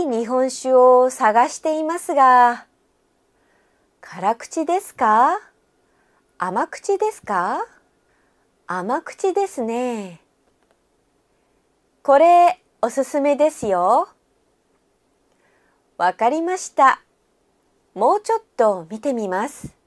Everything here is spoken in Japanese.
い日本酒を探していますが、辛口ですか甘口ですか甘口ですね。これおすすめですよ。わかりました。もうちょっと見てみます。